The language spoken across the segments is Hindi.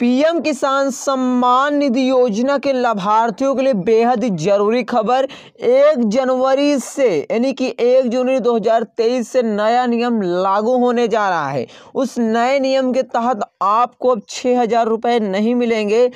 पीएम किसान सम्मान निधि योजना के लाभार्थियों के लिए बेहद जरूरी खबर एक जनवरी से यानी कि एक जनवरी 2023 से नया नियम लागू होने जा रहा है उस नए नियम के तहत आपको अब छः हज़ार रुपये नहीं मिलेंगे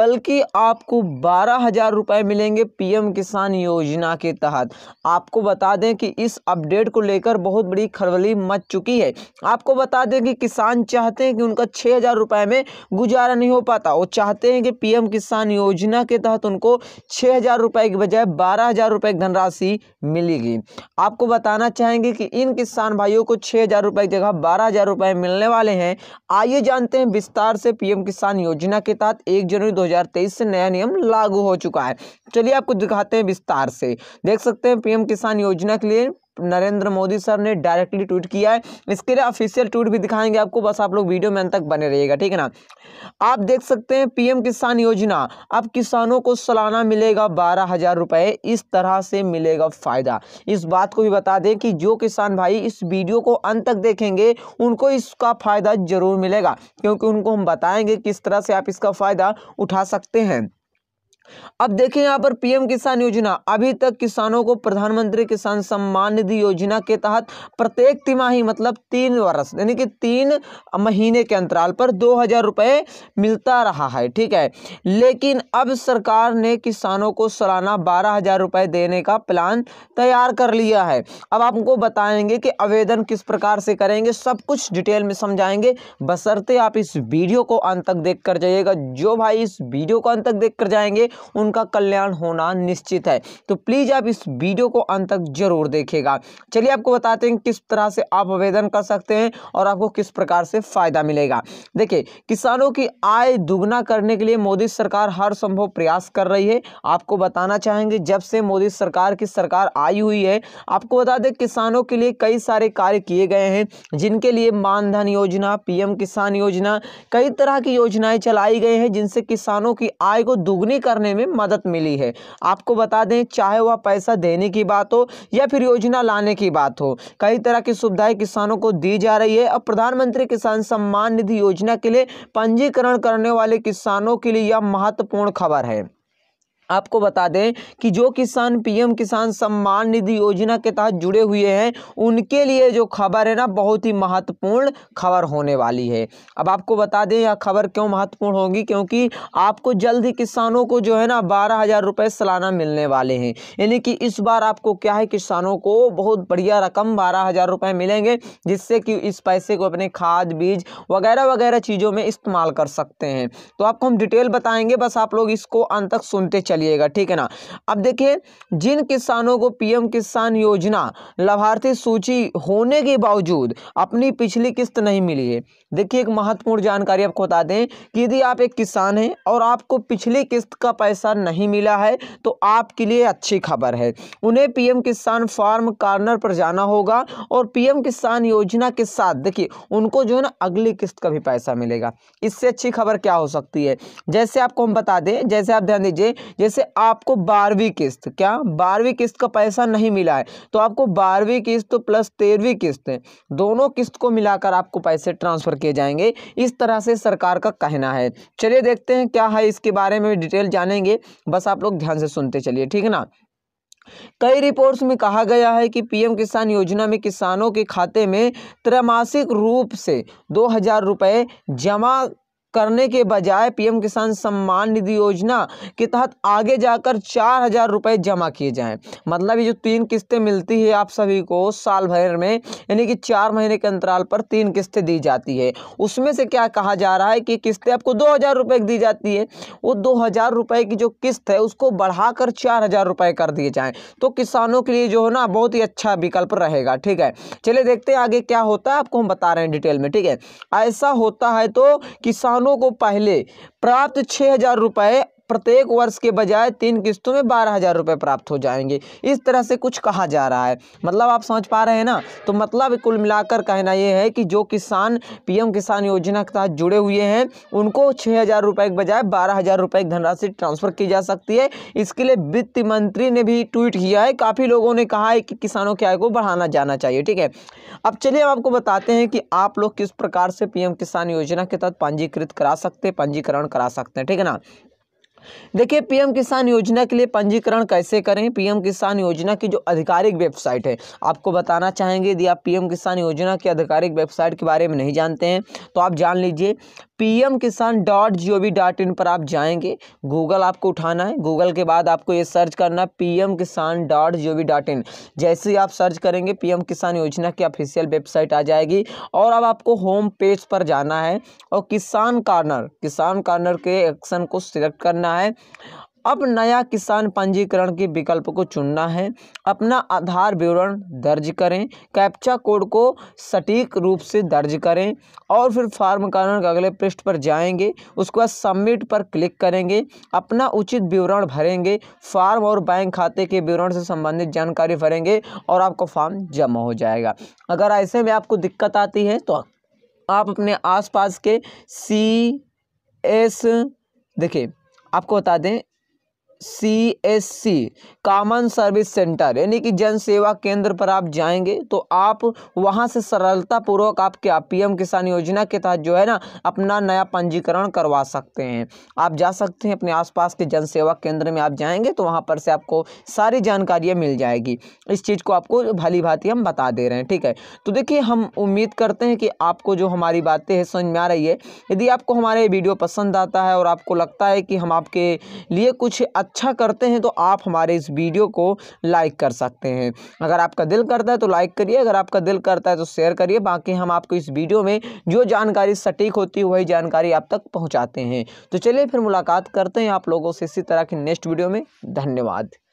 बल्कि आपको बारह हज़ार रुपये मिलेंगे पीएम किसान योजना के तहत आपको बता दें कि इस अपडेट को लेकर बहुत बड़ी खलबली मच चुकी है आपको बता दें कि किसान चाहते हैं कि उनका छः हज़ार में गुजार गुजारा नहीं हो पाता वो चाहते हैं कि पीएम किसान योजना के तहत उनको छः हज़ार रुपये की बजाय बारह हज़ार रुपये की धनराशि मिलेगी आपको बताना चाहेंगे कि इन किसान भाइयों को छः हज़ार रुपये की जगह बारह हज़ार रुपये मिलने वाले हैं आइए जानते हैं विस्तार से पीएम किसान योजना के तहत एक जनवरी दो से नया नियम लागू हो चुका है चलिए आपको दिखाते हैं विस्तार से देख सकते हैं पीएम किसान योजना के लिए नरेंद्र मोदी सर ने डायरेक्टली ट्वीट किया है इसके लिए ऑफिशियल ट्वीट भी दिखाएंगे आपको बस आप लोग वीडियो में अंत तक बने रहिएगा ठीक है ना आप देख सकते हैं पीएम किसान योजना अब किसानों को सालाना मिलेगा बारह हज़ार रुपए इस तरह से मिलेगा फ़ायदा इस बात को भी बता दें कि जो किसान भाई इस वीडियो को अंत तक देखेंगे उनको इसका फ़ायदा ज़रूर मिलेगा क्योंकि उनको हम बताएंगे किस तरह से आप इसका फ़ायदा उठा सकते हैं अब देखिए यहाँ पर पीएम किसान योजना अभी तक किसानों को प्रधानमंत्री किसान सम्मान निधि योजना के तहत प्रत्येक तिमाही मतलब तीन वर्ष यानी कि तीन महीने के अंतराल पर दो हज़ार रुपये मिलता रहा है ठीक है लेकिन अब सरकार ने किसानों को सालाना बारह हज़ार रुपये देने का प्लान तैयार कर लिया है अब आपको बताएंगे कि आवेदन किस प्रकार से करेंगे सब कुछ डिटेल में समझाएंगे बसरते आप इस वीडियो को अंत तक देख कर जाइएगा जो भाई इस वीडियो को अंत तक देख कर जाएंगे उनका कल्याण होना निश्चित है तो प्लीज़ आप इस वीडियो को अंत तक जरूर देखेगा चलिए आपको बताते हैं किस तरह से आप आवेदन कर सकते हैं और आपको किस प्रकार से फ़ायदा मिलेगा देखिए किसानों की आय दुगना करने के लिए मोदी सरकार हर संभव प्रयास कर रही है आपको बताना चाहेंगे जब से मोदी सरकार की सरकार आई हुई है आपको बता दें किसानों के लिए कई सारे कार्य किए गए हैं जिनके लिए मानधन योजना पीएम किसान योजना कई तरह की योजनाएं चलाई गई हैं जिनसे किसानों की आय को दुगनी करने करने में मदद मिली है आपको बता दें चाहे वह पैसा देने की बात हो या फिर योजना लाने की बात हो कई तरह की सुविधाएं किसानों को दी जा रही है अब प्रधानमंत्री किसान सम्मान निधि योजना के लिए पंजीकरण करने वाले किसानों के लिए यह महत्वपूर्ण खबर है आपको बता दें कि जो किसान पीएम किसान सम्मान निधि योजना के तहत जुड़े हुए हैं उनके लिए जो खबर है ना बहुत ही महत्वपूर्ण खबर होने वाली है अब आपको बता दें यह खबर क्यों महत्वपूर्ण होगी क्योंकि आपको जल्द ही किसानों को जो है ना बारह हज़ार रुपये सालाना मिलने वाले हैं यानी कि इस बार आपको क्या है किसानों को बहुत बढ़िया रकम बारह हज़ार रुपये मिलेंगे जिससे कि इस पैसे को अपने खाद बीज वगैरह वगैरह चीज़ों में इस्तेमाल कर सकते हैं तो आपको हम डिटेल बताएंगे बस आप लोग इसको अंत तक सुनते चले चलिएगा ठीक है ना अब देखिए जिन किसानों को पीएम किसान योजना लाभार्थी सूची होने के बावजूद अपनी पिछली किस्त नहीं मिली है देखिए एक महत्वपूर्ण जानकारी आपको बता दें कि यदि आप एक किसान हैं और आपको पिछली किस्त का पैसा नहीं मिला है तो आपके लिए अच्छी खबर है उन्हें पी किसान फार्म कार्नर पर जाना होगा और पी किसान योजना के साथ देखिए उनको जो है ना अगली किस्त का भी पैसा मिलेगा इससे अच्छी खबर क्या हो सकती है जैसे आपको हम बता दें जैसे आप ध्यान दीजिए जैसे आपको बारहवीं किस्त क्या बारहवीं किस्त का पैसा नहीं मिला है तो आपको बारहवीं किस्त प्लस तेरहवीं किस्त दोनों किस्त को मिलाकर आपको पैसे ट्रांसफ़र किए जाएंगे इस तरह से सरकार का कहना है चलिए देखते हैं क्या है इसके बारे में डिटेल जानेंगे बस आप लोग ध्यान से सुनते चलिए ठीक है ना कई रिपोर्ट्स में कहा गया है कि पीएम किसान योजना में किसानों के खाते में त्रैमासिक रूप से दो हज़ार रुपए जमा करने के बजाय पीएम किसान सम्मान निधि योजना के तहत आगे जाकर चार हज़ार रुपये जमा किए जाएं मतलब ये जो तीन किस्तें मिलती है आप सभी को साल भर में यानी कि चार महीने के अंतराल पर तीन किस्तें दी जाती है उसमें से क्या कहा जा रहा है कि किस्तें आपको दो हज़ार रुपये की दी जाती है वो दो हज़ार रुपये की जो किस्त है उसको बढ़ाकर चार हज़ार रुपये कर दिए जाए तो किसानों के लिए जो है ना बहुत ही अच्छा विकल्प रहेगा ठीक है चलिए देखते हैं आगे क्या होता है आपको हम बता रहे हैं डिटेल में ठीक है ऐसा होता है तो किसान किसानों को पहले प्राप्त छः हजार रुपये प्रत्येक वर्ष के बजाय तीन किस्तों में बारह हज़ार रुपये प्राप्त हो जाएंगे इस तरह से कुछ कहा जा रहा है मतलब आप समझ पा रहे हैं ना तो मतलब कुल मिलाकर कहना यह है कि जो किसान पीएम किसान योजना के तहत जुड़े हुए हैं उनको छः हज़ार रुपये के बजाय बारह हज़ार रुपये की धनराशि ट्रांसफ़र की जा सकती है इसके लिए वित्त मंत्री ने भी ट्वीट किया है काफ़ी लोगों ने कहा है कि किसानों की आय को बढ़ाना जाना चाहिए ठीक है अब चलिए हम आपको बताते हैं कि आप लोग किस प्रकार से पीएम किसान योजना के तहत पंजीकृत करा सकते हैं पंजीकरण करा सकते हैं ठीक है ना देखिए पीएम किसान योजना के लिए पंजीकरण कैसे करें पीएम किसान योजना की जो आधिकारिक वेबसाइट है आपको बताना चाहेंगे यदि आप पीएम किसान योजना की आधिकारिक वेबसाइट के बारे में नहीं जानते हैं तो आप जान लीजिए P M Kisan dot G O V dot in पर आप जाएंगे गूगल आपको उठाना है गूगल के बाद आपको ये सर्च करना है P M Kisan dot G O V dot in जैसे ही आप सर्च करेंगे पी एम किसान योजना की ऑफिशियल वेबसाइट आ जाएगी और अब आपको होम पेज पर जाना है और किसान कार्नर किसान कार्नर के एक्शन को सिलेक्ट करना है अब नया किसान पंजीकरण के विकल्प को चुनना है अपना आधार विवरण दर्ज करें कैप्चा कोड को सटीक रूप से दर्ज करें और फिर फार्म कानून के अगले पृष्ठ पर जाएंगे उसके बाद सबमिट पर क्लिक करेंगे अपना उचित विवरण भरेंगे फार्म और बैंक खाते के विवरण से संबंधित जानकारी भरेंगे और आपको फार्म जमा हो जाएगा अगर ऐसे में आपको दिक्कत आती है तो आप अपने आस के सी एस देखिए आपको बता दें C S C common service centre यानी कि जन सेवा केंद्र पर आप जाएंगे तो आप वहां से सरलतापूर्वक आप क्या पीएम किसान योजना के तहत जो है ना अपना नया पंजीकरण करवा सकते हैं आप जा सकते हैं अपने आसपास के जन सेवा केंद्र में आप जाएंगे तो वहां पर से आपको सारी जानकारियाँ मिल जाएगी इस चीज़ को आपको भली भांति हम बता दे रहे हैं ठीक है तो देखिए हम उम्मीद करते हैं कि आपको जो हमारी बातें हैं समझ में आ रही है यदि आपको हमारा ये वीडियो पसंद आता है और आपको लगता है कि हम आपके लिए कुछ अच्छा करते हैं तो आप हमारे इस वीडियो को लाइक कर सकते हैं अगर आपका दिल करता है तो लाइक करिए अगर आपका दिल करता है तो शेयर करिए बाकी हम आपको इस वीडियो में जो जानकारी सटीक होती है वही जानकारी आप तक पहुँचाते हैं तो चलिए फिर मुलाकात करते हैं आप लोगों से इसी तरह के नेक्स्ट वीडियो में धन्यवाद